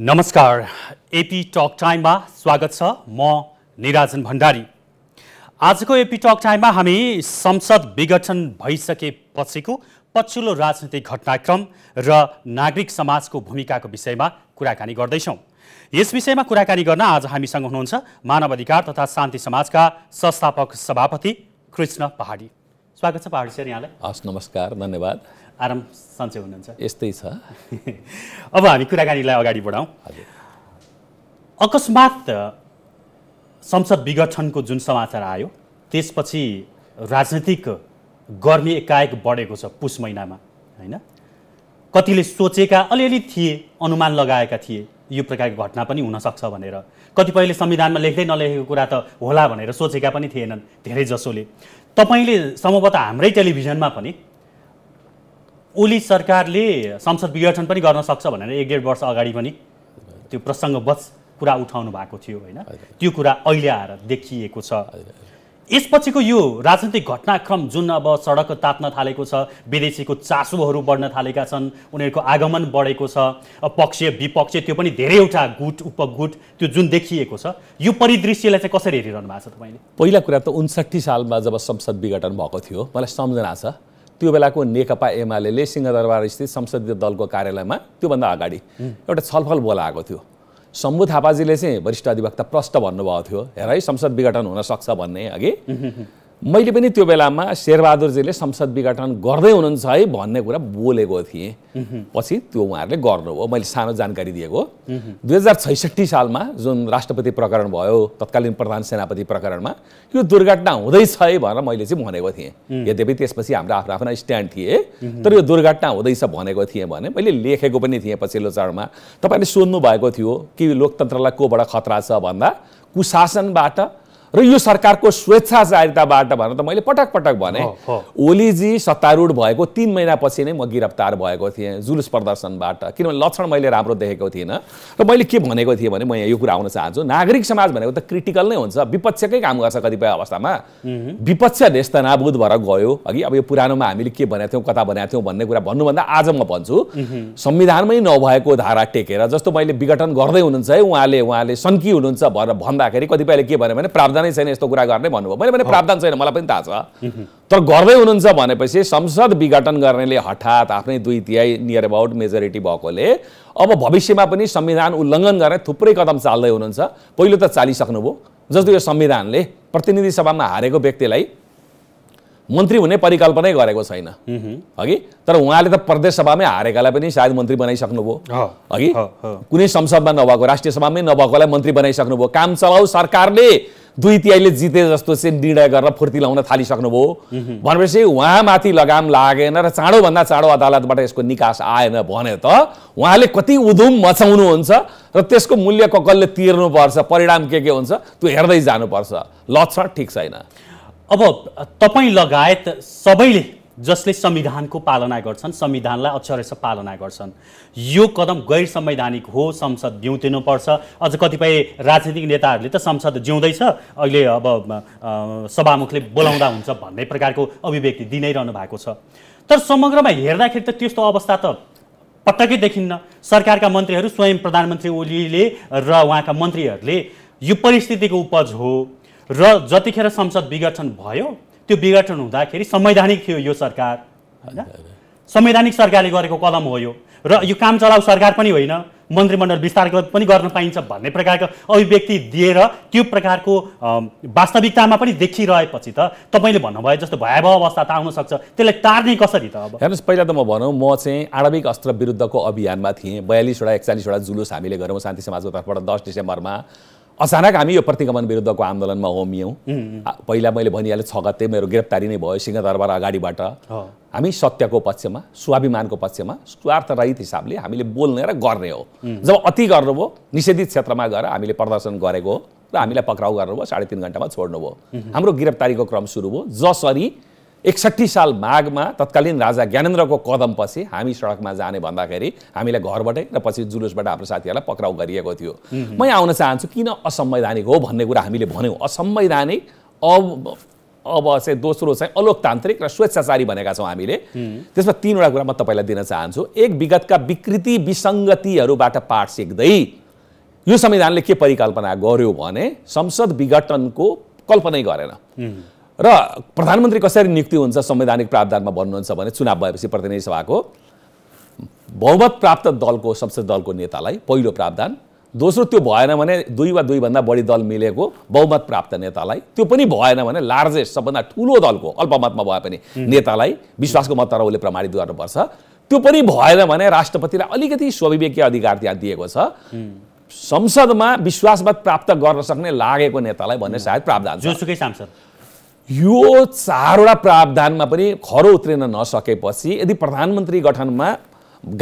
नमस्कार AP talk टाइममा स्वागत छ म निराजन भण्डारी आजको एपी टक टाइममा हामी संसद विघटन भइसकेपछिको पछिल्लो राजनीतिक घटनाक्रम र नागरिक समाजको भूमिकाको विषयमा कुराकानी गर्दैछौँ यस विषयमा कुराकानी गर्न आज हामीसँग हुनुहुन्छ मानव अधिकार तथा शान्ति समाजका संस्थापक सभापति कृष्ण पहाडी स्वागत छ पहाडी सर यहाँलाई हस् नमस्कार धन्यवाद आराम सन्चै हुनुहुन्छ यस्तै छ अब हामी कुराकानीलाई अगाडि बढाउँ अकस्मात संसद विघटनको जुन समाचार आयो त्यसपछि राजनैतिक गर्मी एकाएक बढेको छ पुस महिनामा होइन कतिले सोचेका अलिअलि थिए अनुमान लगाएका थिए यो प्रकारको घटना पनि हुनसक्छ भनेर कतिपयले संविधानमा लेख्दै नलेखेको कुरा त होला भनेर सोचेका पनि थिएनन् धेरैजसोले तपाईँले सम्भवतः हाम्रै टेलिभिजनमा पनि ओली सरकारले संसद विघटन पनि गर्न सक्छ भनेर एक डेढ वर्ष अगाडि पनि त्यो प्रसङ्गवश कुरा उठाउनु भएको थियो होइन त्यो कुरा अहिले आएर देखिएको छ यसपछिको यो राजनीतिक घटनाक्रम जुन अब सडक तात्न थालेको छ विदेशीको चासोहरू बढ्न थालेका छन् उनीहरूको आगमन बढेको छ पक्ष विपक्ष त्यो पनि धेरैवटा गुट उपगुट त्यो जुन देखिएको छ यो परिदृश्यलाई चाहिँ कसरी हेरिरहनु भएको छ तपाईँले पहिला कुरा त उन्साठी सालमा जब संसद विघटन भएको थियो मलाई सम्झना छ त्यो बेलाको नेकपा एमाले सिंहदरबारस्थित संसदीय दलको कार्यालयमा त्योभन्दा अगाडि एउटा छलफल बोलाएको थियो शम्भु थापाजीले चाहिँ वरिष्ठ अधिवक्ता प्रष्ट भन्नुभएको थियो हेर है संसद विघटन हुनसक्छ भन्ने अघि मैले पनि त्यो बेलामा शेरबहादुरजीले संसद विघटन गर्दै हुनुहुन्छ है भन्ने कुरा बोलेको थिएँ पछि त्यो उहाँहरूले गर्नुभयो मैले सानो जानकारी दिएको दुई हजार छैसठी सालमा जुन राष्ट्रपति प्रकरण भयो तत्कालीन प्रधान सेनापति प्रकरणमा यो दुर्घटना हुँदैछ है भनेर मैले चाहिँ भनेको थिएँ यद्यपि त्यसपछि हाम्रो आफ्नो आफ्ना स्ट्यान्ड थिए तर यो दुर्घटना हुँदैछ भनेको थिएँ भने मैले लेखेको पनि थिएँ पछिल्लो चरणमा तपाईँले सोध्नु भएको थियो कि लोकतन्त्रलाई कोबाट खतरा छ भन्दा कुशासनबाट र यो सरकारको स्वेच्छाचारिताबाट भनेर त मैले पटक पटक भने ओलीजी सत्तारूढ भएको तिन महिनापछि नै म गिरफ्तार भएको थिएँ जुलुस प्रदर्शनबाट किनभने लक्षण मैले राम्रो देखेको थिइनँ र मैले के भनेको थिएँ भने म यहाँ यो कुरा आउन चाहन्छु नागरिक समाज भनेको त क्रिटिकल नै हुन्छ विपक्षकै काम गर्छ कतिपय अवस्थामा विपक्ष देश नाबुद भएर गयो अघि अब यो पुरानोमा हामीले के भनेको थियौँ कता भनेको थियौँ भन्ने कुरा भन्नुभन्दा आज म भन्छु संविधानमै नभएको धारा टेकेर जस्तो मैले विघटन गर्दै हुनुहुन्छ है उहाँले उहाँले सन्की हुनुहुन्छ भनेर भन्दाखेरि कतिपयले के भन्यो भने प्रावधान प्रावधानै छैन यस्तो कुरा गर्ने भन्नुभयो मैले भने प्रावधान छैन मलाई पनि थाहा छ तर गर्दै हुनुहुन्छ भनेपछि संसद विघटन गर्नेले हठात आफ्नै दुई तिहाई नियर अबाउट मेजोरिटी भएकोले अब भविष्यमा पनि संविधान उल्लङ्घन गर्ने थुप्रै कदम चाल्दै हुनुहुन्छ पहिलो त चालिसक्नुभयो जस्तो यो संविधानले प्रतिनिधि सभामा हारेको व्यक्तिलाई मन्त्री हुने परिकल्पनै गरेको छैन हगि तर उहाँले त प्रदेश सभामै हारेकालाई पनि सायद मन्त्री बनाइसक्नुभयो हगि कुनै संसदमा नभएको राष्ट्रिय सभामै नभएकोलाई मन्त्री बनाइसक्नुभयो काम चलाऊ सरकारले दुई तिहाईले जिते जस्तो चाहिँ निर्णय गरेर फुर्ती लाउन थालिसक्नुभयो भनेपछि उहाँमाथि लगाम लागेन र चाँडोभन्दा चाँडो अदालतबाट यसको निकास आएन भने त उहाँले कति उधुम मचाउनुहुन्छ र त्यसको मूल्य ककलले तिर्नुपर्छ परिणाम के के हुन्छ त्यो हेर्दै जानुपर्छ लक्षण ठिक छैन अब तपाईँ लगायत सबैले जसले संविधानको पालना गर्छन् संविधानलाई अक्षरस पालना गर्छन् यो कदम गैर संवैधानिक हो संसद जिउ दिनुपर्छ अझ कतिपय राजनीतिक नेताहरूले त संसद जिउँदैछ अहिले अब सभामुखले बोलाउँदा हुन्छ भन्ने प्रकारको अभिव्यक्ति दिनै रहनु भएको छ तर समग्रमा हेर्दाखेरि त त्यस्तो अवस्था त पटक्कै देखिन्न सरकारका मन्त्रीहरू स्वयं प्रधानमन्त्री ओलीले र उहाँका मन्त्रीहरूले यो परिस्थितिको उपज हो र जतिखेर संसद विघटन भयो त्यो विघटन हुँदाखेरि संवैधानिक थियो यो सरकार होइन संवैधानिक सरकारले गरेको कलम हो यो र यो काम चलाउ सरकार पनि होइन मन्त्रीमण्डल विस्तार पनि गर्न पाइन्छ भन्ने प्रकारको अभिव्यक्ति दिएर त्यो प्रकारको वास्तविकतामा पनि देखिरहेपछि त तपाईँले भन्नुभयो जस्तो भयावह अवस्था त आउन सक्छ त्यसलाई तार्ने कसरी त अब हेर्नुहोस् पहिला त म भनौँ म चाहिँ आणविक अस्त्र विरुद्धको अभियानमा थिएँ बयालिसवटा एकचालिसवटा जुलुस हामीले गऱ्यौँ शान्ति समाजको तर्फबाट दस डिसेम्बरमा अचानक हामी यो प्रतिगमन विरुद्धको आन्दोलनमा होमियौँ पहिला मैले भनिहालेँ छ गते मेरो गिरफ्तारी नै भयो सिंहदरबार अगाडिबाट हामी सत्यको पक्षमा स्वाभिमानको पक्षमा स्वार्थरहित हिसाबले हामीले बोल्ने र गर्ने हो जब अति गर्नुभयो निषेधित क्षेत्रमा गएर हामीले प्रदर्शन गरेको हो र हामीलाई पक्राउ गर्नुभयो साढे तिन घन्टामा छोड्नुभयो हाम्रो गिरफ्तारीको क्रम सुरु भयो जसरी एकसट्ठी साल माघमा तत्कालीन राजा ज्ञानेन्द्रको कदमपछि हामी सडकमा जाने भन्दाखेरि हामीलाई घरबाटै र पछि जुलुसबाट हाम्रो साथीहरूलाई पक्राउ गरिएको थियो म यहाँ आउन चाहन्छु किन असंवैधानिक हो भन्ने कुरा हामीले भन्यौँ असंवैधानिक अब अब चाहिँ दोस्रो चाहिँ अलोकतान्त्रिक र स्वेच्छाचारी भनेका छौँ हामीले त्यसमा तिनवटा कुरा म तपाईँलाई दिन चाहन्छु एक विगतका विकृति विसङ्गतिहरूबाट पाठ सिक्दै यो संविधानले के परिकल्पना गर्यो भने संसद विघटनको कल्पनै गरेन र प्रधानमन्त्री कसरी नियुक्ति हुन्छ संवैधानिक प्रावधानमा भन्नुहुन्छ भने चुनाव भएपछि प्रतिनिधि सभाको बहुमत प्राप्त दलको संसद दलको नेतालाई पहिलो प्रावधान दोस्रो त्यो भएन भने दुई वा दुईभन्दा बढी दल मिलेको बहुमत प्राप्त नेतालाई त्यो पनि भएन भने लार्जेस्ट सबभन्दा ठुलो दलको अल्पमतमा भए पनि नेतालाई विश्वासको मत र उसले प्रमाणित गर्नुपर्छ त्यो पनि भएन भने राष्ट्रपतिलाई अलिकति स्वविवेकीय अधिकार त्यहाँ दिएको छ संसदमा विश्वासमत प्राप्त गर्न सक्ने लागेको नेतालाई भन्ने सायद प्रावधान जोसुकै सांसद यो चारवटा प्रावधानमा पनि खरो उत्रिन नसकेपछि यदि प्रधानमन्त्री गठनमा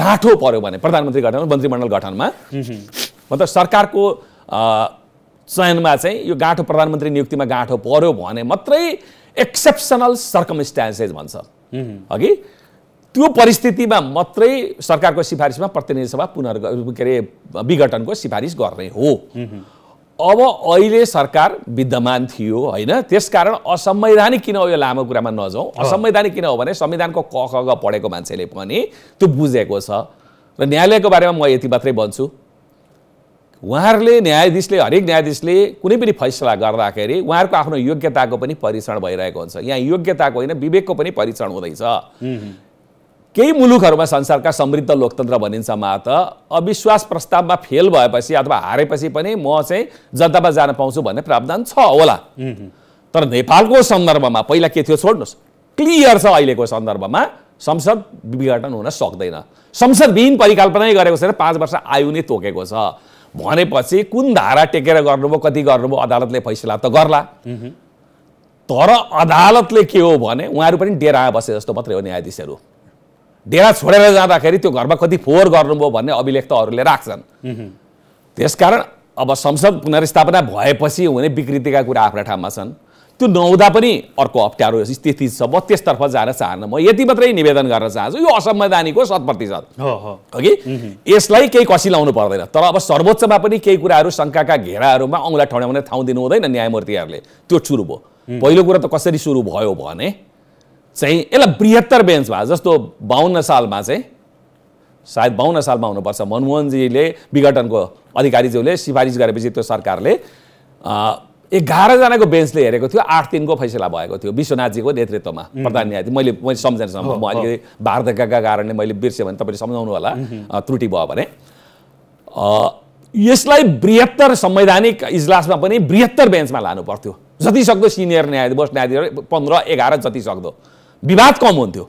गाँठो पर्यो भने प्रधानमन्त्री गठनमा मन्त्रीमण्डल गठनमा मतलब सरकारको चयनमा चाहिँ यो गाँठो प्रधानमन्त्री नियुक्तिमा गाँठो पर्यो भने मात्रै एक्सेप्सनल सर्कमस्ट्यान्सेस भन्छ अघि त्यो परिस्थितिमा मात्रै सरकारको सिफारिसमा प्रतिनिधि सभा पुनर् के अरे विघटनको सिफारिस गर्ने हो अब अहिले सरकार विद्यमान थियो होइन त्यसकारण असंवैधानिक किन हो यो लामो कुरामा नजाउँ असंवैधानिक किन हो भने संविधानको क ख ग पढेको मान्छेले पनि त्यो बुझेको छ र न्यायालयको बारेमा म यति मात्रै भन्छु उहाँहरूले न्यायाधीशले हरेक न्यायाधीशले कुनै पनि फैसला गर्दाखेरि उहाँहरूको आफ्नो योग्यताको पनि परीक्षण भइरहेको हुन्छ यहाँ योग्यताको होइन विवेकको पनि परीक्षण हुँदैछ केही मुलुकहरूमा संसारका समृद्ध लोकतन्त्र भनिन्छमा त अविश्वास प्रस्तावमा फेल भएपछि अथवा हारेपछि पनि म चाहिँ जनतामा जान पाउँछु भन्ने प्रावधान छ होला तर नेपालको सन्दर्भमा पहिला के थियो छोड्नुहोस् क्लियर छ अहिलेको सन्दर्भमा संसद विघटन हुन सक्दैन संसदविहीन परिकल्पनै गरेको छैन पाँच वर्ष आयु नै तोकेको छ भनेपछि कुन धारा टेकेर गर्नुभयो कति गर्नुभयो अदालतले फैसला त गर्ला तर अदालतले के हो भने उहाँहरू पनि डेरा बसे जस्तो मात्रै हो न्यायाधीशहरू डेरा छोडेर जाँदाखेरि त्यो घरमा कति फोहोर गर्नुभयो भन्ने अभिलेख त अरूले राख्छन् त्यसकारण अब संसद पुनर्स्थापना भएपछि हुने विकृतिका कुरा आफ्ना ठाउँमा छन् त्यो नहुँदा पनि अर्को अप्ठ्यारो स्थिति छ म त्यसतर्फ जान चाहन्न म यति मात्रै निवेदन गर्न चाहन्छु यो हो शत प्रतिशत हो कि यसलाई केही कसी लाउनु पर्दैन तर अब सर्वोच्चमा पनि केही कुराहरू शङ्काका घेराहरूमा औँला ठड्याउने ठाउँ दिनु हुँदैन न्यायमूर्तिहरूले त्यो सुरु भयो पहिलो कुरा त कसरी सुरु भयो भने चाहिँ यसलाई बृहत्तर बेन्च भयो जस्तो बाहन्न सालमा चाहिँ सायद बाहन्न सालमा हुनुपर्छ मनमोहनजीले विघटनको अधिकारीज्यूले सिफारिस गरेपछि त्यो सरकारले एघारजनाको बेन्चले हेरेको थियो आठ दिनको फैसला भएको थियो विश्वनाथजीको नेतृत्वमा प्रधान न्यायाधीश मैले मैले सम्झनासम्म म अलिकति वार्धक्यका कारणले मैले बिर्सेँ भने तपाईँले सम्झाउनु होला त्रुटि भयो भने यसलाई बृहत्तर संवैधानिक इजलासमा पनि बृहत्तर बेन्चमा लानु पर्थ्यो जति सक्दो सिनियर न्यायाधीश न्यायाधीश पन्ध्र एघार जति सक्दो विवाद कम हुन्थ्यो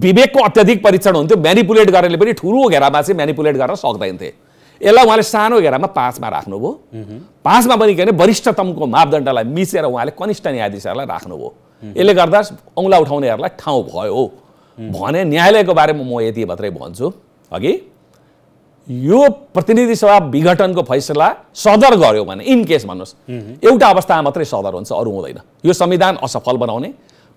विवेकको अत्याधिक परीक्षण हुन्थ्यो म्यानिपुलेट गर्नेले पनि ठुलो घेरामा चाहिँ म्यानिपुलेट गर्न सक्दैन थिए यसलाई उहाँले सानो घेरामा पाँचमा राख्नुभयो पाँचमा पनि के भने वरिष्ठतमको मापदण्डलाई मिसेर उहाँले कनिष्ठ न्यायाधीशहरूलाई राख्नुभयो यसले गर्दा औँला उठाउनेहरूलाई ठाउँ भयो भने न्यायालयको बारेमा म यति मात्रै भन्छु अघि यो प्रतिनिधि सभा विघटनको फैसला सदर गर्यो भने इन केस भन्नुहोस् एउटा अवस्थामा मात्रै सदर हुन्छ अरू हुँदैन यो संविधान असफल बनाउने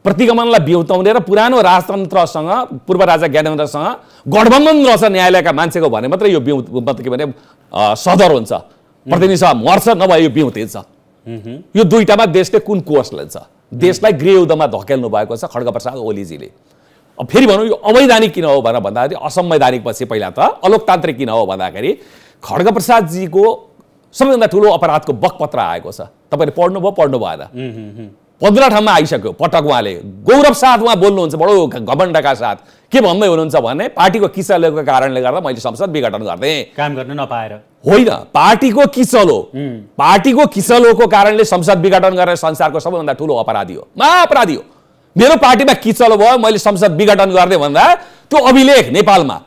प्रतिगमनलाई बिउताउने र पुरानो राजतन्त्रसँग पूर्व राजा ज्ञानेन्द्रसँग गठबन्धन रहेछ न्यायालयका मान्छेको भने मात्रै यो बिउ के भने सदर हुन्छ प्रतिनिधि सभा मर्छ नभए यो बिउतिन्छ यो दुइटामा देशले कुन कोर्स लिन्छ देशलाई गृहयुद्धमा धकेल्नु भएको छ खड्ग प्रसाद ओलीजीले फेरि भनौँ यो अवैधानिक किन हो भनेर भन्दाखेरि असंवैधानिक पछि पहिला त अलोकतान्त्रिक किन हो भन्दाखेरि खड्ग प्रसादजीको सबैभन्दा ठुलो अपराधको बकपत्र आएको छ तपाईँले पढ्नुभयो पढ्नु भएन पन्ध्र ठाउँमा आइसक्यो पटक उहाँले गौरव साथ उहाँ बोल्नुहुन्छ बडो घमण्डका साथ के भन्दै हुनुहुन्छ भने पार्टीको किचलोको कारणले गर्दा मैले संसद विघटन गर्दै काम गर्न नपाएर होइन पार्टीको किचलो पार्टीको किचलोको कारणले संसद विघटन गरेर संसारको सबैभन्दा ठुलो अपराधी हो महाअपराधी हो मेरो पार्टीमा किचलो भयो मैले संसद विघटन गर्दै भन्दा त्यो अभिलेख नेपालमा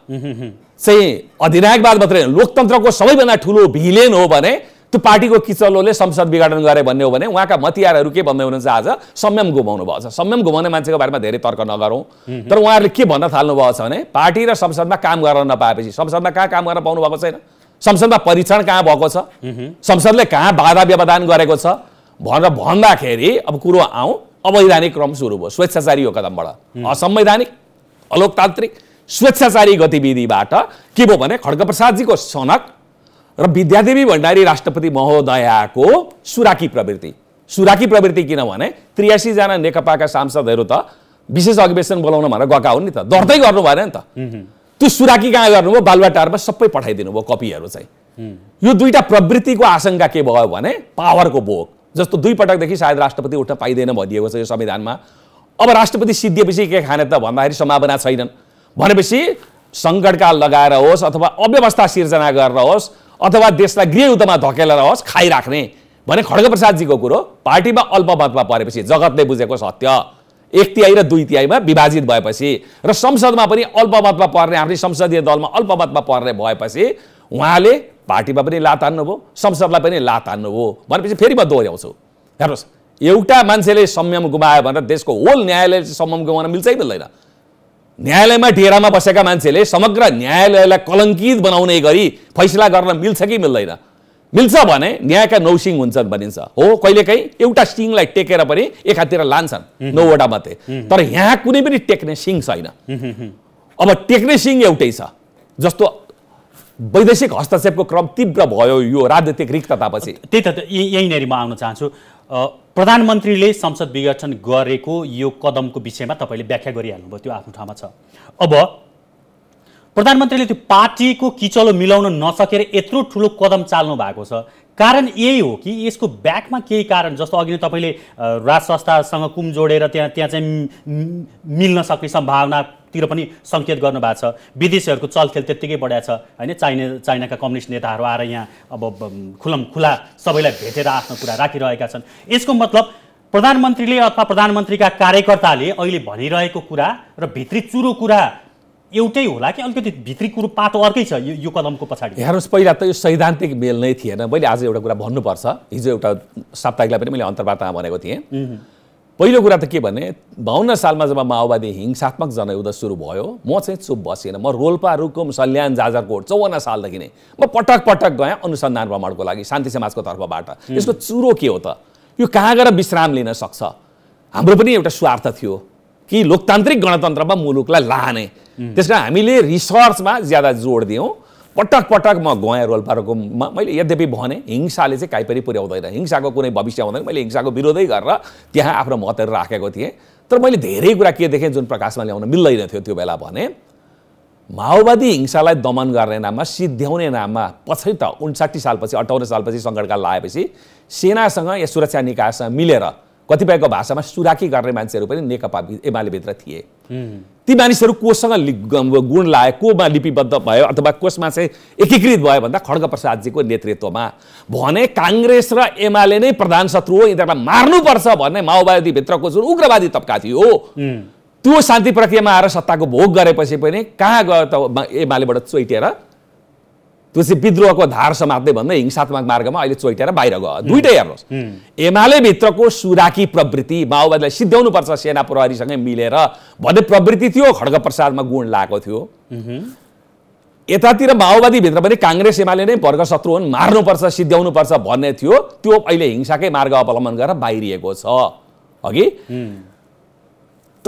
चाहिँ अधिनायकवाद मात्रै लोकतन्त्रको सबैभन्दा ठुलो भिलेन हो भने त्यो पार्टीको किचलोले संसद विघटन गरे भन्ने हो भने उहाँका मतियारहरू के भन्दै हुनुहुन्छ आज संयम गुमाउनु भएको छ संयम गुमाउने मान्छेको बारेमा धेरै तर्क नगरौँ तर उहाँहरूले के भन्न थाल्नुभएको छ भने पार्टी र संसदमा काम गर्न नपाएपछि संसदमा कहाँ काम गर्न पाउनु भएको छैन संसदमा परीक्षण कहाँ भएको छ संसदले कहाँ बाधा व्यवधान गरेको छ भनेर भन्दाखेरि अब कुरो आउँ अवैधानिक क्रम सुरु भयो स्वेच्छाचारी हो कदमबाट असंवैधानिक अलोकतान्त्रिक स्वेच्छाचारी गतिविधिबाट के भयो भने खड्ग प्रसादजीको सनक र विद्यादेवी भण्डारी राष्ट्रपति महोदयाको सुराकी प्रवृत्ति सुराकी प्रवृत्ति किनभने त्रियासीजना नेकपाका सांसदहरू त विशेष अधिवेशन बोलाउन भनेर गएका हुन् नि त दर्दै गर्नु भएन नि त त्यो सुराकी कहाँ गर्नुभयो बालुवाटारमा सबै पठाइदिनु भयो कपीहरू चाहिँ यो दुईवटा प्रवृत्तिको आशंका के भयो भने पावरको भोग जस्तो दुई पटकदेखि सायद राष्ट्रपति उठ्न पाइँदैन भनिएको छ यो संविधानमा अब राष्ट्रपति सिद्धिएपछि के खाने त भन्दाखेरि सम्भावना छैनन् भनेपछि सङ्कटकाल लगाएर होस् अथवा अव्यवस्था सिर्जना गरेर होस् अथवा देशलाई गृहयुद्धमा धकेलेर होस् खाइराख्ने भने खड्ग प्रसादजीको कुरो पार्टीमा अल्पमतमा परेपछि जगतले बुझेको सत्य एक तिहाई र दुई तिहाईमा विभाजित भएपछि र संसदमा पनि अल्पमतमा पर्ने हाम्रो संसदीय दलमा अल्पमतमा पर्ने भएपछि उहाँले पार्टीमा पनि लात हान्नुभयो संसदलाई पनि लात हान्नुभयो भनेपछि फेरि म दोहोऱ्याउँछु हेर्नुहोस् एउटा मान्छेले संयम गुमायो भनेर देशको होल न्यायालयले संयम गुमाउन मिल्छै मिल्दैन न्यायालयमा ढेरामा बसेका मान्छेले समग्र न्यायालयलाई कलङ्कित बनाउने गरी फैसला गर्न मिल्छ कि मिल्दैन मिल्छ भने न्यायका नौ सिङ हुन्छन् भनिन्छ हो कहिलेकाहीँ एउटा सिङलाई टेकेर पनि एकातिर लान्छन् नौवटा मात्रै तर यहाँ कुनै पनि टेक्ने सिङ छैन अब टेक्ने सिङ एउटै छ जस्तो वैदेशिक हस्तक्षेपको क्रम तीव्र भयो यो राजनीतिक रिक्ततापछि त्यही त यहीँनिर म आउन चाहन्छु प्रधानमन्त्रीले संसद विघटन गरेको यो कदमको विषयमा तपाईँले व्याख्या गरिहाल्नुभयो त्यो आफ्नो ठाउँमा छ अब प्रधानमन्त्रीले त्यो पार्टीको किचलो मिलाउन नसकेर यत्रो ठुलो कदम चाल्नु भएको छ कारण यही हो कि यसको ब्याकमा केही कारण जस्तो अघि नै तपाईँले राज संस्थासँग कुम जोडेर त्यहाँ त्यहाँ चाहिँ मिल्न सक्ने सम्भावनातिर पनि सङ्केत गर्नुभएको छ विदेशीहरूको चलखेल त्यत्तिकै बढाएको छ होइन चाइना चाइनाका कम्युनिस्ट नेताहरू आएर यहाँ अब खुलम खुला सबैलाई भेटेर आफ्नो कुरा राखिरहेका छन् यसको मतलब प्रधानमन्त्रीले अथवा प्रधानमन्त्रीका कार्यकर्ताले अहिले भनिरहेको कुरा र भित्री चुरो कुरा एउटै होला कि अलिकति भित्री कुरो पाटो अर्कै छ यो यो कदमको पछाडि हेर्नुहोस् पहिला त यो सैद्धान्तिक मेल नै थिएन मैले आज एउटा कुरा भन्नुपर्छ हिजो एउटा साप्ताहिकलाई पनि मैले अन्तर्वार्तामा भनेको थिएँ पहिलो कुरा त के भने बाहन्न सालमा जब माओवादी हिंसात्मक जनयुद्ध सुरु भयो म चाहिँ चुप बसिनँ म रोल्पा रुकुम सल्यान जाजरकोट चौवन्न सालदेखि नै म पटक पटक गएँ अनुसन्धान भ्रमणको लागि शान्ति समाजको तर्फबाट यसको चुरो के हो त यो कहाँ गएर विश्राम लिन सक्छ हाम्रो पनि एउटा स्वार्थ थियो कि लोकतान्त्रिक गणतन्त्रमा मुलुकलाई लाने Mm. त्यस कारण हामीले रिसर्चमा ज्यादा जोड दियौँ पटक पटक म गएँ रोल्पाको मैले यद्यपि भने हिंसाले चाहिँ काहीँपरि पुर्याउँदैन हिंसाको कुनै भविष्य हुँदैन मैले हिंसाको विरोधै गरेर त्यहाँ आफ्नो मतहरू राखेको थिएँ तर मैले धेरै कुरा के देखेँ जुन प्रकाशमा ल्याउन मिल्दैन थियो त्यो बेला भने माओवादी हिंसालाई दमन गर्ने नाममा सिद्ध्याउने नाममा पछि त उन्साठी सालपछि अठाउन्न सालपछि सङ्कटकाल लाएपछि सेनासँग या सुरक्षा निकायसँग मिलेर कतिपयको भाषामा सुराकी गर्ने मान्छेहरू पनि नेकपा एमालेभित्र थिए mm. ती मानिसहरू कोसँग गुण लाए कोमा लिपिबद्ध भयो अथवा कोसमा चाहिँ एकीकृत भयो भन्दा खड्ग प्रसादजीको नेतृत्वमा भने काङ्ग्रेस र एमाले नै प्रधान शत्रु हो यिनीहरूलाई मार्नुपर्छ भन्ने माओवादीभित्रको जुन उग्रवादी तबका थियो त्यो शान्ति प्रक्रियामा आएर सत्ताको भोग गरेपछि पनि कहाँ गयो त एमालेबाट चोइटेर त्यो चाहिँ विद्रोहको धार समात्ने भन्दै हिंसात्मक मार्गमा अहिले चोइटेर बाहिर गयो दुइटै हेर्नुहोस् एमाले भित्रको सुराकी प्रवृत्ति माओवादीलाई सिद्ध्याउनुपर्छ सेना प्रहरीसँगै मिलेर भन्ने प्रवृत्ति थियो खड्ग प्रसादमा गुण लागेको थियो यतातिर माओवादीभित्र पनि काङ्ग्रेस एमाले नै वर्ग शत्रु हुन् मार्नुपर्छ सिद्ध्याउनुपर्छ भन्ने थियो त्यो अहिले हिंसाकै मार्ग अवलम्बन गरेर बाहिरिएको छ अघि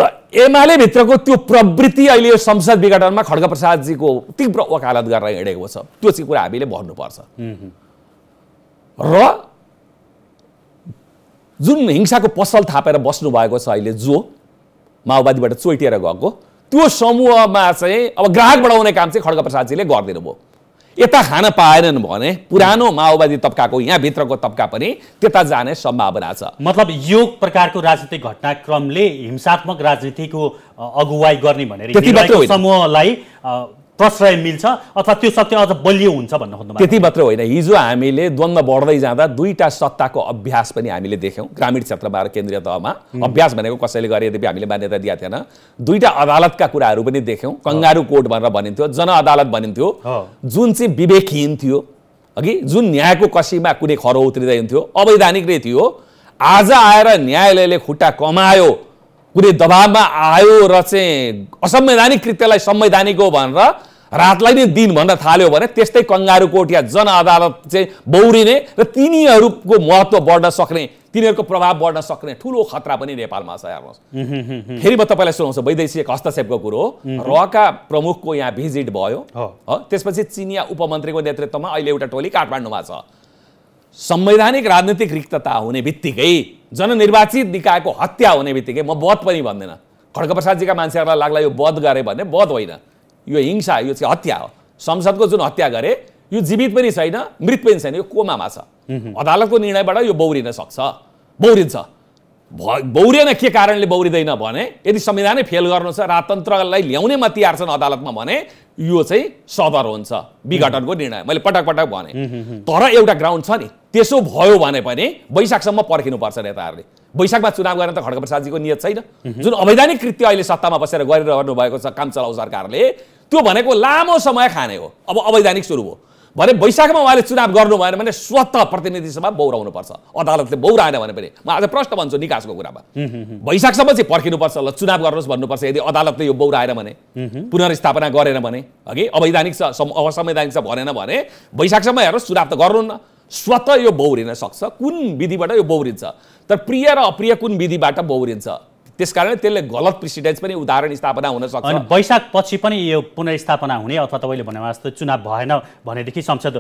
त एमाले भित्रको त्यो प्रवृत्ति अहिले यो संसद विघटनमा खड्ग प्रसादजीको तीव्र वकालत गरेर हिँडेको छ त्यो चाहिँ कुरा हामीले भन्नुपर्छ र जुन हिंसाको पसल थापेर बस्नु भएको छ अहिले जो माओवादीबाट चोइटिएर गएको त्यो समूहमा चाहिँ अब ग्राहक बढाउने काम चाहिँ खड्ग प्रसादजीले गरिदिनु भयो यता खान पाएनन् भने पुरानो माओवादी तब्काको यहाँभित्रको तब्का पनि त्यता जाने सम्भावना छ मतलब यो प्रकारको राजनीतिक घटनाक्रमले हिंसात्मक राजनीतिको अगुवाई गर्ने भनेर समूहलाई प्रश्रय मिल्छ अथवा त्यो सत्य अझ बलियो हुन्छ भन्न खोज्नु त्यति मात्र होइन हिजो हामीले द्वन्द बढ्दै जाँदा दुईवटा सत्ताको अभ्यास पनि हामीले देख्यौँ ग्रामीण क्षेत्रमा केन्द्रीय तहमा अभ्यास भनेको कसैले गरे यद्यपि हामीले मान्यता दिएको थिएन दुईवटा अदालतका कुराहरू पनि देख्यौँ कङ्गारू कोर्ट भनेर भनिन्थ्यो जन अदालत भनिन्थ्यो जुन चाहिँ विवेकहीन थियो अघि जुन न्यायको कसीमा कुनै खरो उत्रिँदै हुन्थ्यो अवैधानिक नै थियो आज आएर न्यायालयले खुट्टा कमायो कुनै दबावमा आयो र चाहिँ असंवैधानिक कृत्यलाई संवैधानिक हो भनेर रातलाई नै दिन भन्न थाल्यो भने त्यस्तै कङ्गारु कोटिया या जन अदालत चाहिँ बौरिने र तिनीहरूको महत्त्व बढ्न सक्ने तिनीहरूको प्रभाव बढ्न सक्ने ठुलो खतरा पनि नेपालमा छ हेर्नुहोस् फेरि म तपाईँलाई सुनाउँछु वैदेशिक हस्तक्षेपको कुरो रका प्रमुखको यहाँ भिजिट भयो हो त्यसपछि चिनिया उपमन्त्रीको नेतृत्वमा अहिले एउटा टोली काठमाडौँमा छ संवैधानिक राजनीतिक रिक्तता हुने बित्तिकै जननिर्वाचित निकायको हत्या हुने बित्तिकै म बध पनि भन्दिनँ खड्ग प्रसादजीका मान्छेहरूलाई लाग्ला यो बध गरेँ भने बध होइन यो हिंसा यो चाहिँ हत्या हो संसदको जुन हत्या गरे यो जीवित पनि छैन मृत पनि छैन यो कोमामा छ अदालतको निर्णयबाट यो बौरिन सक्छ बौरिन्छ भ बौरिएन के कारणले बौरिँदैन भने यदि संविधानै फेल गर्नु छ राजतन्त्रलाई ल्याउनेमा तिहार छन् अदालतमा भने यो चाहिँ सदर हुन्छ विघटनको निर्णय मैले पटक पटक भने तर एउटा ग्राउन्ड छ नि त्यसो भयो भने पनि वैशाखसम्म पर्खिनुपर्छ नेताहरूले वैशाखमा चुनाव गर्न त खड्ग प्रसादजीको नियत छैन जुन अवैधानिक कृत्य अहिले सत्तामा बसेर गरिरहनु भएको छ काम चलाउ सरकारले त्यो भनेको लामो समय खाने हो अब अवैधानिक सुरु हो भने वैशाखमा उहाँले चुनाव गर्नु भएन भने स्वत प्रतिनिधि सभा बौराउनुपर्छ अदालतले बौराएन भने पनि म आज प्रश्न भन्छु निकासको कुरामा वैशाखसम्म चाहिँ पर्खिनुपर्छ ल चुनाव गर्नुहोस् भन्नुपर्छ यदि अदालतले यो बौराएन भने पुनर्स्थापना गरेन भने हगि अवैधानिक छ असंवैधानिक छ भनेन भने वैशाखसम्म हेर्नुहोस् चुनाव त गर्नु न स्वत यो बौरिन सक्छ कुन विधिबाट यो बौरिन्छ तर प्रिय र अप्रिय कुन विधिबाट बौरिन्छ त्यस कारणले त्यसले गलत प्रिसिडेन्स पनि उदाहरण स्थापना हुन सक्छ अनि वैशाख पछि पनि यो पुनर्स्थापना हुने अथवा तपाईँले भने जस्तो चुनाव भएन भनेदेखि संसद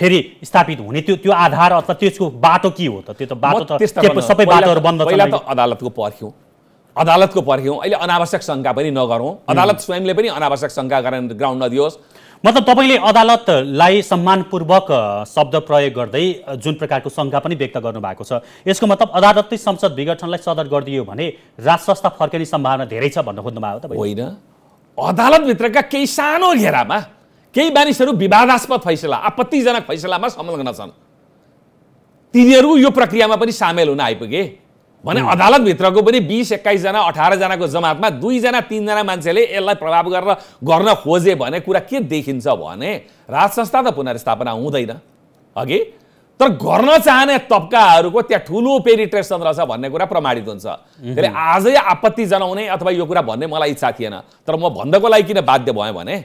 फेरि स्थापित हुने त्यो त्यो आधार अथवा त्यसको बाटो के हो त त्यो त बाटो सबै बाटोहरू बन्द पहिला त अदालतको पर्ख्यौँ अदालतको पर्ख्यौँ अहिले अनावश्यक शङ्का पनि नगरौँ अदालत स्वयंले पनि अनावश्यक शङ्का गराउन ग्राउन्ड नदियोस् मतलब तपाईँले अदालतलाई सम्मानपूर्वक शब्द प्रयोग गर्दै जुन प्रकारको शङ्का पनि व्यक्त गर्नुभएको छ यसको मतलब अदालतले संसद विघटनलाई सदर गरिदियो भने राज संस्था फर्किने सम्भावना धेरै छ भन्न खोज्नुभएको तपाईँ होइन अदालतभित्रका केही सानो घेरामा केही मानिसहरू विवादास्पद फैसला आपत्तिजनक फैसलामा संलग्न छन् तिनीहरू यो प्रक्रियामा पनि सामेल हुन आइपुगे भने अदालतभित्रको पनि बिस एक्काइसजना अठारजनाको जमातमा दुईजना तिनजना मान्छेले यसलाई प्रभाव गरेर गर्न खोजे भने कुरा के देखिन्छ भने राज संस्था त पुनर्स्थापना हुँदैन अघि तर गर्न चाहने तब्काहरूको त्यहाँ ठुलो पेरिट्रेसन रहेछ भन्ने कुरा प्रमाणित हुन्छ त्यसले आजै आपत्ति जनाउने अथवा यो कुरा भन्ने मलाई इच्छा थिएन तर म भन्दको लागि किन बाध्य भएँ भने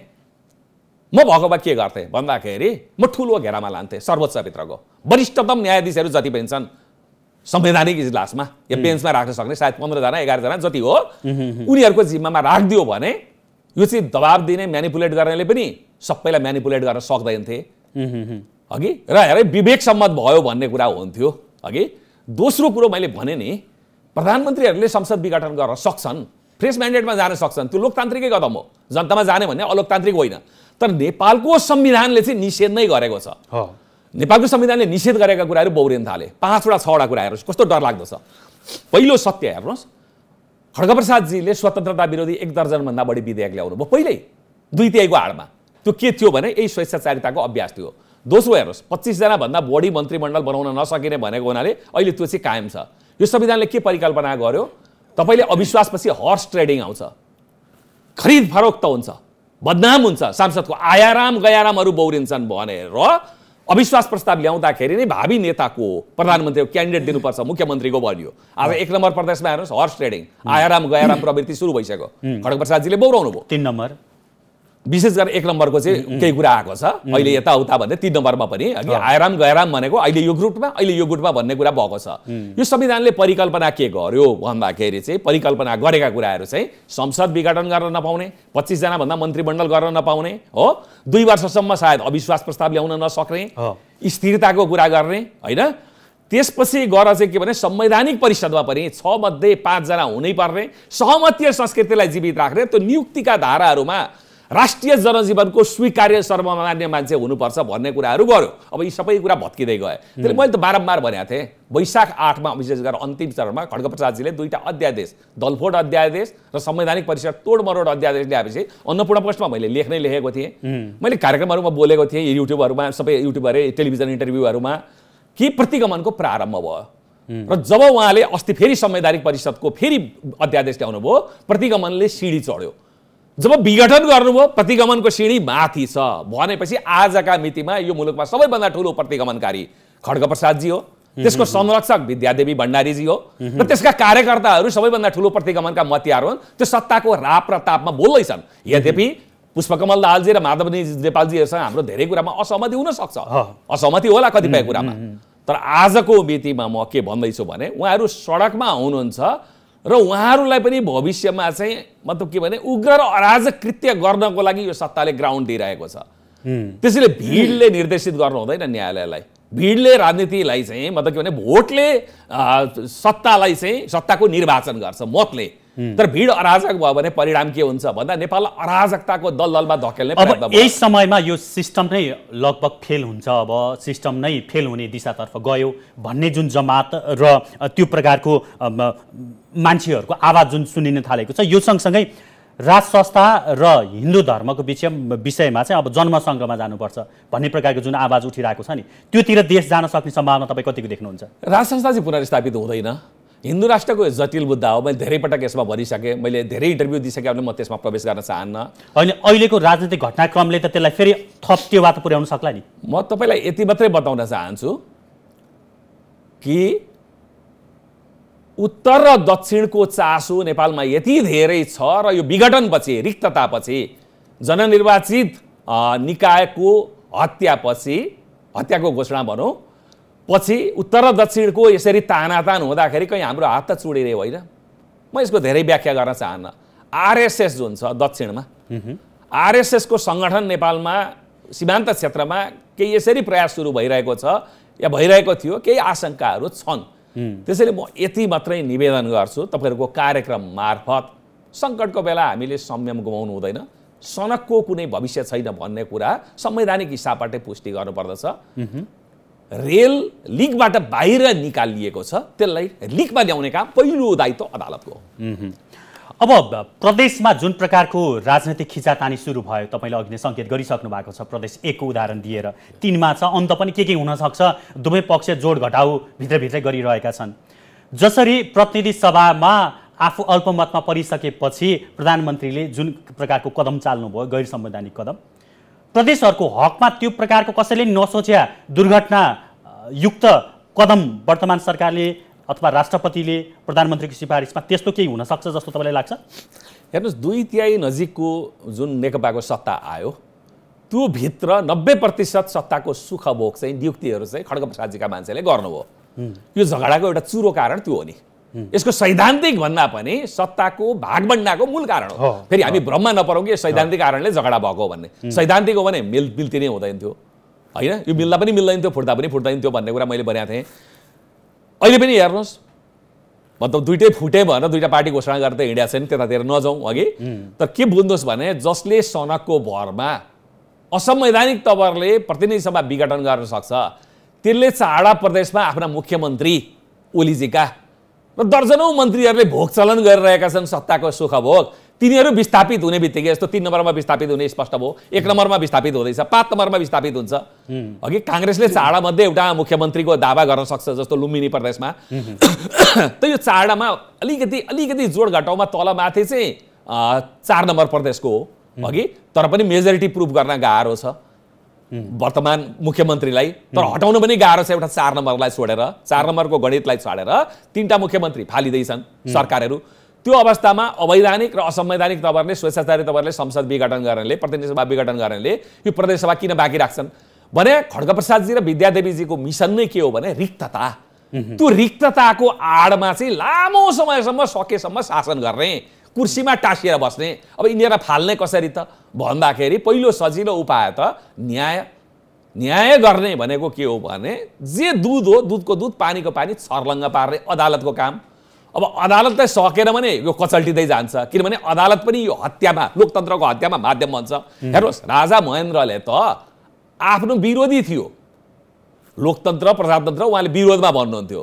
म भएको भए के गर्थेँ भन्दाखेरि म ठुलो घेरामा लान्थेँ सर्वोच्चभित्रको वरिष्ठतम न्यायाधीशहरू जति पनि छन् संवैधानिक इजलासमा या बेन्चमा राख्न सक्ने सायद पन्ध्रजना एघारजना जति हो उनीहरूको जिम्मामा राखिदियो भने यो चाहिँ दबाब दिने म्यानिपुलेट गर्नेले पनि सबैलाई म्यानिपुलेट गर्न सक्दैन थिए अघि र हेरे विवेक सम्मत भयो भन्ने कुरा हुन्थ्यो अघि दोस्रो कुरो मैले भने नि प्रधानमन्त्रीहरूले संसद विघटन गर्न सक्छन् फ्रेस म्यान्डेटमा जान सक्छन् त्यो लोकतान्त्रिकै कदम हो जनतामा जाने भन्ने अलोकतान्त्रिक होइन तर नेपालको संविधानले चाहिँ निषेध नै गरेको छ नेपालको संविधानले निषेध गरेका कुराहरू बौरिन थाले पाँचवटा छवटा कुरा हेर्नुहोस् कस्तो लाग्दो छ पहिलो सत्य हेर्नुहोस् खड्गप्रसादजीले स्वतन्त्रता विरोधी एक दर्जनभन्दा बढी विधेयक ल्याउनु भयो पहिल्यै दुई तिहाईको हाडमा त्यो के थियो भने यही स्वेच्छाचारिताको अभ्यास थियो दोस्रो हेर्नुहोस् पच्चिसजनाभन्दा बढी मन्त्रीमण्डल बनाउन नसकिने भनेको हुनाले अहिले त्यो चाहिँ कायम छ यो संविधानले के परिकल्पना गर्यो तपाईँले अविश्वासपछि हर्स ट्रेडिङ आउँछ खरिद फरोक्त हुन्छ बदनाम हुन्छ सांसदको आयाराम गयारामहरू बौरिन्छन् भनेर अविश्वास प्रस्ताव ल्याउँदाखेरि नै भावी नेताको प्रधानमन्त्रीको क्यान्डिडेट दिनुपर्छ मुख्यमन्त्रीको भनियो आज एक नम्बर प्रदेशमा हेर्नुहोस् हर्स ट्रेडिङ आयाराम गयाराम प्रवृत्ति सुरु भइसक्यो खड्ग प्रसादजीले बोराउनु भयो तिन नम्बर विशेष गरेर एक नम्बरको चाहिँ केही कुरा आएको छ अहिले यताउता भन्दै तिन नम्बरमा पनि अघि गयराम भनेको अहिले यो ग्रुपमा अहिले यो ग्रुपमा भन्ने कुरा भएको छ यो संविधानले परिकल्पना के गर्यो भन्दाखेरि चाहिँ परिकल्पना गरेका कुराहरू चाहिँ संसद विघटन गर्न नपाउने पच्चिसजनाभन्दा मन्त्रीमण्डल गर्न नपाउने हो दुई वर्षसम्म सायद अविश्वास प्रस्ताव ल्याउन नसक्ने स्थिरताको कुरा गर्ने होइन त्यसपछि गएर चाहिँ के भने संवैधानिक परिषदमा पनि छ मध्ये पाँचजना हुनै पर्ने सहमतीय संस्कृतिलाई जीवित राख्ने त्यो नियुक्तिका धाराहरूमा राष्ट्रिय जनजीवनको स्वीकार्य सर्वमान्य मान्छे हुनुपर्छ भन्ने कुराहरू गऱ्यो अब यी सबै कुरा भत्किँदै गए त्यसले मैले त बारम्बार भनेको थिएँ वैशाख आठमा विशेष गरेर अन्तिम चरणमा खड्गप्रसादजीले दुईवटा अध्यादेश दलफोड अध्यादेश र संवैधानिक परिषद तोडमरोड अध्यादेश ल्याएपछि अन्नपूर्ण पोस्टमा मैले लेख्नै लेखेको थिएँ मैले कार्यक्रमहरूमा बोलेको थिएँ युट्युबहरूमा सबै युट्युब टेलिभिजन इन्टरभ्यूहरूमा कि प्रतिगमनको प्रारम्भ भयो र जब उहाँले अस्ति फेरि संवैधानिक परिषदको फेरि अध्यादेश ल्याउनुभयो प्रतिगमनले सिँढी चढ्यो जब विघटन गर्नुभयो प्रतिगमनको सिँढी माथि छ भनेपछि आजका मितिमा यो मुलुकमा सबैभन्दा ठुलो प्रतिगमनकारी खड्ग प्रसादजी हो त्यसको संरक्षक विद्यादेवी भण्डारीजी हो र त्यसका कार्यकर्ताहरू सबैभन्दा ठुलो प्रतिगमनका मतियार हुन् त्यो सत्ताको राप र तापमा बोल्दैछन् यद्यपि पुष्पकमल दाहालजी र माधवनी नेपालजीहरूसँग हाम्रो धेरै कुरामा असहमति हुनसक्छ असहमति होला कतिपय कुरामा तर आजको मितिमा म के भन्दैछु भने उहाँहरू सडकमा हुनुहुन्छ र उहाँहरूलाई पनि भविष्यमा चाहिँ मतलब के भने उग्र र अराजक कृत्य गर्नको लागि यो सत्ताले ग्राउन्ड दिइरहेको छ त्यसैले भिडले निर्देशित गर्नु हुँदैन न्यायालयलाई भिडले राजनीतिलाई चाहिँ मतलब के भने भोटले सत्तालाई चाहिँ सत्ताको निर्वाचन गर्छ मतले तर भिड अराजक भयो भने परिणाम के हुन्छ भन्दा नेपाललाई अराजकताको दलदलमा धकेल्ने यही समयमा यो सिस्टम नै लगभग फेल हुन्छ अब सिस्टम नै फेल हुने दिशातर्फ गयो भन्ने जुन जमात र त्यो प्रकारको मान्छेहरूको आवाज जुन सुनिन थालेको छ यो सँगसँगै राज संस्था र हिन्दू धर्मको विषय विषयमा चाहिँ अब जन्मसङ्घमा जानुपर्छ भन्ने प्रकारको जुन आवाज उठिरहेको छ नि त्योतिर देश जान सक्ने सम्भावना तपाईँ कतिको देख्नुहुन्छ राज संस्था चाहिँ पुनर्स्थापित हुँदैन हिन्दू राष्ट्रको जटिल मुद्दा हो मैले धेरै पटक यसमा भनिसकेँ मैले धेरै इन्टरभ्यू दिइसकेँ भने म त्यसमा प्रवेश गर्न चाहन्न अहिले अहिलेको राजनीतिक घटनाक्रमले त त्यसलाई फेरि थप वा त पुर्याउन सक्ला नि म तपाईँलाई यति मात्रै बताउन चाहन्छु कि उत्तर र दक्षिणको चासो नेपालमा यति धेरै छ र यो विघटनपछि रिक्ततापछि जननिर्वाचित निकायको हत्यापछि हत्याको घोषणा भनौँ पछि उत्तर र दक्षिणको यसरी तानातान हुँदाखेरि कहीँ हाम्रो हात त चुडेर होइन म यसको धेरै व्याख्या गर्न चाहन्न आरएसएस जुन छ दक्षिणमा आरएसएसको सङ्गठन नेपालमा सीमान्त क्षेत्रमा केही यसरी प्रयास सुरु भइरहेको छ या भइरहेको थियो केही आशङ्काहरू छन् त्यसैले म यति मात्रै निवेदन गर्छु तपाईँहरूको कार्यक्रम मार्फत सङ्कटको बेला हामीले संयम गुमाउनु हुँदैन सनकको कुनै भविष्य छैन भन्ने कुरा संवैधानिक हिसाबबाटै पुष्टि गर्नुपर्दछ रेल लिगबाट बाहिर निकालिएको छ त्यसलाई लिगमा ल्याउने काम पहिलो दायित्व अदालतको अब प्रदेशमा जुन प्रकारको राजनैतिक खिचातानी सुरु भयो तपाईँले अघि नै सङ्केत गरिसक्नु भएको छ प्रदेश एकको उदाहरण दिएर तिनमा छ अन्त पनि के के हुनसक्छ दुवै पक्ष जोड घटाउ भित्रभित्रै गरिरहेका छन् जसरी प्रतिनिधि सभामा आफू अल्पमतमा परिसकेपछि प्रधानमन्त्रीले जुन प्रकारको कदम चाल्नुभयो गैर संवैधानिक कदम प्रदेशहरूको हकमा त्यो प्रकारको कसैले नसोच्या दुर्घटना युक्त कदम वर्तमान सरकारले अथवा राष्ट्रपतिले प्रधानमन्त्रीको सिफारिसमा त्यस्तो केही हुनसक्छ जस्तो तपाईँलाई लाग्छ हेर्नुहोस् दुई तिहाई नजिकको जुन नेकपाको सत्ता आयो त्योभित्र नब्बे प्रतिशत सत्ताको सुखभोग चाहिँ नियुक्तिहरू चाहिँ खड्ग प्रसादजीका मान्छेले गर्नुभयो यो झगडाको एउटा चुरो कारण त्यो हो नि यसको सैद्धान्तिक भन्दा पनि सत्ताको भागभन्डाको मूल कारण हो फेरि हामी भ्रममा नपरौँ कि सैद्धान्तिक कारणले झगडा भएको हो भन्ने सैद्धान्तिक हो भने मिल मिल्ति नै हुँदैन थियो होइन यो मिल्दा पनि मिल्दैन थियो फुट्दा पनि फुट्दैन थियो भन्ने कुरा मैले भनेको थिएँ अहिले पनि हेर्नुहोस् मतलब दुइटै फुटे भनेर दुइटा पार्टी घोषणा त हिँडेको छैन त्यतातिर नजाउँ अघि तर के बुझ्नुहोस् भने जसले सनकको भरमा असंवैधानिक तवरले प्रतिनिधि सभा विघटन गर्न सक्छ त्यसले चाडा प्रदेशमा आफ्ना मुख्यमन्त्री ओलीजीका र दर्जनौँ मन्त्रीहरूले भोग चलन गरिरहेका छन् सत्ताको सुख भोग तिनीहरू विस्थापित हुने बित्तिकै यस्तो तिन नम्बरमा विस्थापित हुने स्पष्ट भयो एक नम्बरमा विस्थापित हुँदैछ पाँच नम्बरमा विस्थापित हुन्छ अघि काङ्ग्रेसले चाडामध्ये एउटा मुख्यमन्त्रीको दावा गर्न सक्छ जस्तो लुम्बिनी प्रदेशमा त यो चाडामा अलिकति अलिकति जोड घटाउमा तलमाथि चाहिँ चार नम्बर प्रदेशको हो अघि तर पनि मेजोरिटी प्रुभ गर्न गाह्रो छ वर्तमान मुख्यमन्त्रीलाई तर हटाउन पनि गाह्रो छ एउटा चार नम्बरलाई छोडेर चार नम्बरको गणितलाई छाडेर तिनवटा मुख्यमन्त्री फालिँदैछन् सरकारहरू त्यो अवस्थामा अवैधानिक र असंवैधानिक तपाईँहरूले स्वेच्छाचारी तपाईँहरूले संसद विघटन गर्नेले प्रतिनिधि सभा विघटन गर्नेले यो प्रदेशसभा किन बाँकी राख्छन् भने खड्गप्रसादजी र विद्यादेवीजीको मिसन नै के हो भने रिक्तता त्यो रिक्तताको आडमा चाहिँ लामो समयसम्म सकेसम्म शासन गर्ने कुर्सीमा टाँसिएर बस्ने अब यिनीहरूलाई फाल्ने कसरी त भन्दाखेरि पहिलो सजिलो उपाय त न्याय न्याय गर्ने भनेको के हो भने जे दुध हो दुधको दुध पानीको पानी छर्लङ्ग पार्ने अदालतको काम अब अदालतलाई सकेर भने यो कचल्टिँदै जान्छ किनभने अदालत पनि यो हत्यामा लोकतन्त्रको हत्यामा माध्यम भन्छ हेर्नुहोस् राजा महेन्द्रले त आफ्नो विरोधी थियो लोकतन्त्र प्रजातन्त्र उहाँले विरोधमा भन्नुहुन्थ्यो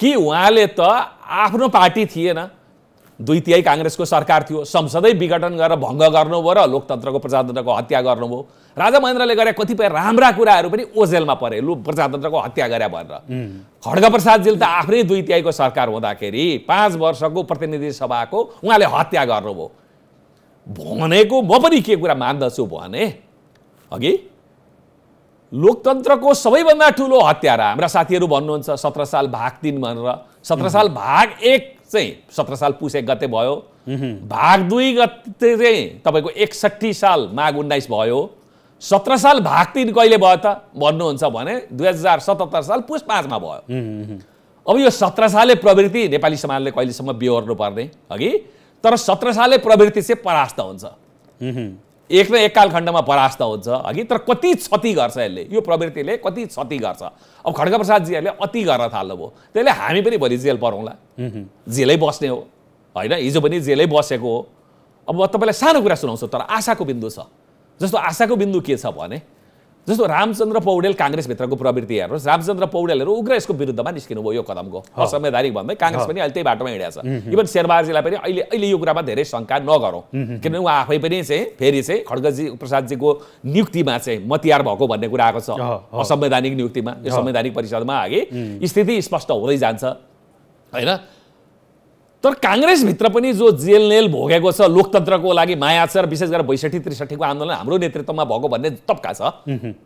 कि उहाँले त आफ्नो पार्टी थिएन दुई तिहाई काङ्ग्रेसको सरकार थियो संसदै विघटन गरेर भङ्ग गर्नुभयो र लोकतन्त्रको प्रजातन्त्रको हत्या गर्नुभयो राजा महेन्द्रले गरे कतिपय राम्रा कुराहरू पनि ओझेलमा परे लु प्रजातन्त्रको हत्या गरे भनेर खड्ग प्रसादजीले त आफ्नै दुई तिहाईको सरकार हुँदाखेरि पाँच वर्षको प्रतिनिधि सभाको उहाँले हत्या गर्नुभयो भनेको म पनि के कुरा मान्दछु भने अघि लोकतन्त्रको सबैभन्दा ठुलो हत्यारा हाम्रा साथीहरू भन्नुहुन्छ सत्र साल भाग तिन भनेर सत्र साल भाग एक चाहिँ सत्र साल पुस एक गते भयो भाग दुई गते चाहिँ तपाईँको एकसट्ठी साल माघ उन्नाइस भयो सत्र साल भाग तिन कहिले भयो त भन्नुहुन्छ भने दुई हजार सतहत्तर साल पुस पाँचमा भयो अब यो सत्र साले प्रवृत्ति नेपाली समाजले कहिलेसम्म बिहोर्नु पर्ने हगि तर सत्र साले प्रवृत्ति चाहिँ परास्त हुन्छ एक न एक कालखण्डमा परास्त हुन्छ अघि तर कति क्षति गर्छ यसले यो प्रवृत्तिले कति क्षति गर्छ अब खड्का प्रसादजीहरूले अति गर्न थाल्नुभयो त्यसले हामी पनि भोलि जेल परौँला जेलै बस्ने हो होइन हिजो पनि जेलै बसेको हो अब म तपाईँलाई सानो कुरा सुनाउँछु तर आशाको बिन्दु छ जस्तो आशाको बिन्दु के छ भने जस्तो रामचन्द्र पौडेल काङ्ग्रेसभित्रको प्रवृत्ति हेर्नुहोस् रामचन्द्र पौडेलहरू उग्र यसको विरुद्धमा निस्किनु भयो यो कदमको असंवैधानिक भन्दै काङ्ग्रेस पनि अहिले त्यही बाटोमा हिँडेको छ इभन शेरबहादुरजीलाई पनि अहिले अहिले यो कुरामा धेरै शङ्का नगरौँ किनभने उहाँ आफै पनि चाहिँ फेरि चाहिँ खड्गजी प्रसादजीको नियुक्तिमा चाहिँ म भएको भन्ने कुरा आएको छ असंवैधानिक नियुक्तिमा यो संवैधानिक परिषदमा अघि स्थिति स्पष्ट हुँदै जान्छ होइन तर काङ्ग्रेसभित्र पनि जो जेलनेल भोगेको छ लोकतन्त्रको लागि माया छ र विशेष गरेर बैसठी त्रिसठीको आन्दोलन हाम्रो नेतृत्वमा भएको भन्ने तब्का छ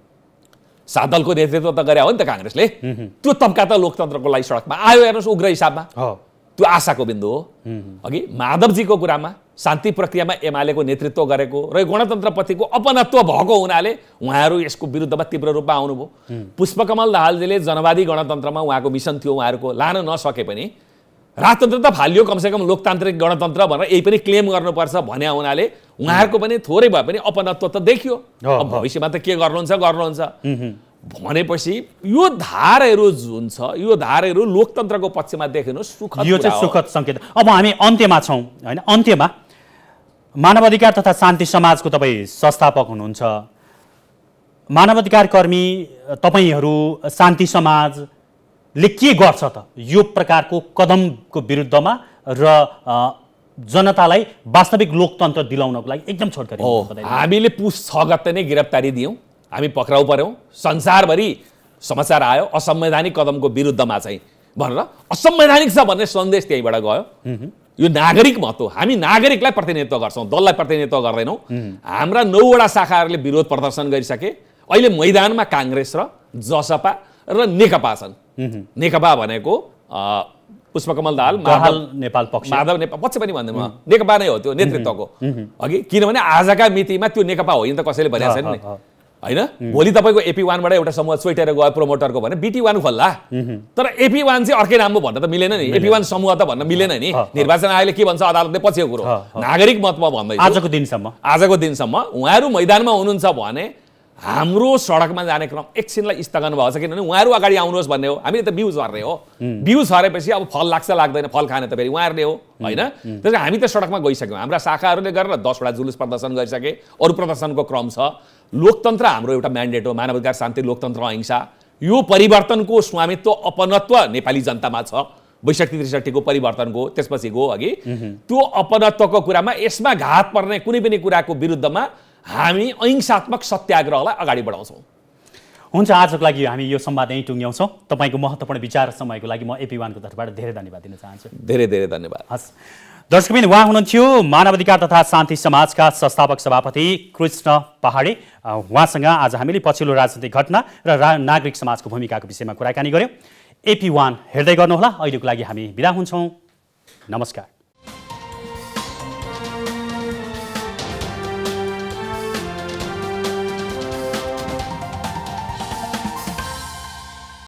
सादलको नेतृत्व त गरे हो नि त काङ्ग्रेसले त्यो तब्का त लोकतन्त्रको लागि सडकमा आयो हेर्नुहोस् उग्र हिसाबमा त्यो आशाको बिन्दु हो अघि माधवजीको कुरामा शान्ति प्रक्रियामा एमालेको नेतृत्व गरेको र गणतन्त्रप्रतिको अपनत्व भएको हुनाले उहाँहरू यसको विरुद्धमा तीव्र रूपमा आउनुभयो पुष्पकमल दाहालजीले जनवादी गणतन्त्रमा उहाँको मिसन थियो उहाँहरूको लान नसके पनि राजतन्त्र त फालियो कमसेकम लोकतान्त्रिक गणतन्त्र भनेर यही पनि क्लेम गर्नुपर्छ भने हुनाले उहाँहरूको पनि थोरै भए पनि अपनत्व त देखियो भविष्यमा त के गर्नुहुन्छ गर्नुहुन्छ भनेपछि यो धारहरू जुन छ यो धारहरू लोकतन्त्रको पक्षमा देखिनु सुखद यो चाहिँ सुखद सङ्केत अब हामी अन्त्यमा छौँ होइन अन्त्यमा मानव अधिकार तथा शान्ति समाजको तपाईँ संस्थापक हुनुहुन्छ मानवाधिकार कर्मी तपाईँहरू शान्ति समाज ले के गर्छ त यो प्रकारको कदमको विरुद्धमा र जनतालाई वास्तविक लोकतन्त्र दिलाउनको लागि एकदम छोडकरी हामीले पुस छ गते नै गिरफ्तारी दियौँ हामी पक्राउ पऱ्यौँ संसारभरि समाचार आयो असंवैधानिक कदमको विरुद्धमा चाहिँ भनेर असंवैधानिक छ भन्ने सन्देश त्यहीँबाट गयो यो नागरिक महत्त्व हामी नागरिकलाई प्रतिनिधित्व गर्छौँ दललाई प्रतिनिधित्व गर्दैनौँ हाम्रा नौवटा शाखाहरूले विरोध प्रदर्शन गरिसके अहिले मैदानमा काङ्ग्रेस र जसपा र नेकपा छन् नेकपा भनेको पुष्पकमल दाल माधव नेपाल पक्ष माधव नेपाल पक्ष पनि भन्दै म नेकपा नै हो त्यो नेतृत्वको अघि किनभने आजका मितिमा त्यो नेकपा होइन त कसैले भनेको छैन नि होइन भोलि तपाईँको एपी वानबाट एउटा समूह चोइटेर गयो प्रमोटरको भने बिटी वान खोल्ला तर एपी वान चाहिँ अर्कै राम्रो भन्न त मिलेन नि एपी वान समूह त भन्न मिलेन नि निर्वाचन आयोगले के भन्छ अदालतले पछिको कुरो नागरिक मतमा भन्दै आजको दिनसम्म आजको दिनसम्म उहाँहरू मैदानमा हुनुहुन्छ भने हाम्रो सडकमा जाने क्रम एकछिनलाई स्थगन भएको छ किनभने उहाँहरू अगाडि आउनुहोस् भन्ने हो हामीले त बिउ झर्ने हो बिउ झरेपछि अब फल लाग्छ लाग्दैन फल खाने त फेरि उहाँहरूले हो होइन त्यसै हामी त सडकमा गइसक्यौँ हाम्रा शाखाहरूले गरेर दसवटा जुलुस प्रदर्शन गरिसके अरू प्रदर्शनको क्रम छ लोकतन्त्र हाम्रो एउटा म्यान्डेट हो मानवाधिकार शान्ति लोकतन्त्र अहिंसा यो परिवर्तनको स्वामित्व अपनत्व नेपाली जनतामा छ बैसठी त्रिसठीको परिवर्तनको त्यसपछि त्यसपछिको अघि त्यो अपनत्वको कुरामा यसमा घात पर्ने कुनै पनि कुराको विरुद्धमा हामी अहिंसात्मक सत्याग्रहलाई अगाडि बढाउँछौँ हुन्छ आजको लागि हामी यो संवाद यहीँ टुङ्ग्याउँछौँ तपाईँको महत्त्वपूर्ण विचार समयको लागि म एपी वानको तर्फबाट धेरै धन्यवाद दिन चाहन्छु धेरै धेरै धन्यवाद हस् दर्शकबिन उहाँ हुनुहुन्थ्यो मानव अधिकार तथा शान्ति समाजका संस्थापक सभापति कृष्ण पहाडे उहाँसँग आज हामीले पछिल्लो राजनीतिक घटना र रा नागरिक समाजको भूमिकाको विषयमा कुराकानी गऱ्यौँ एपी वान हेर्दै गर्नुहोला अहिलेको लागि हामी बिदा हुन्छौँ नमस्कार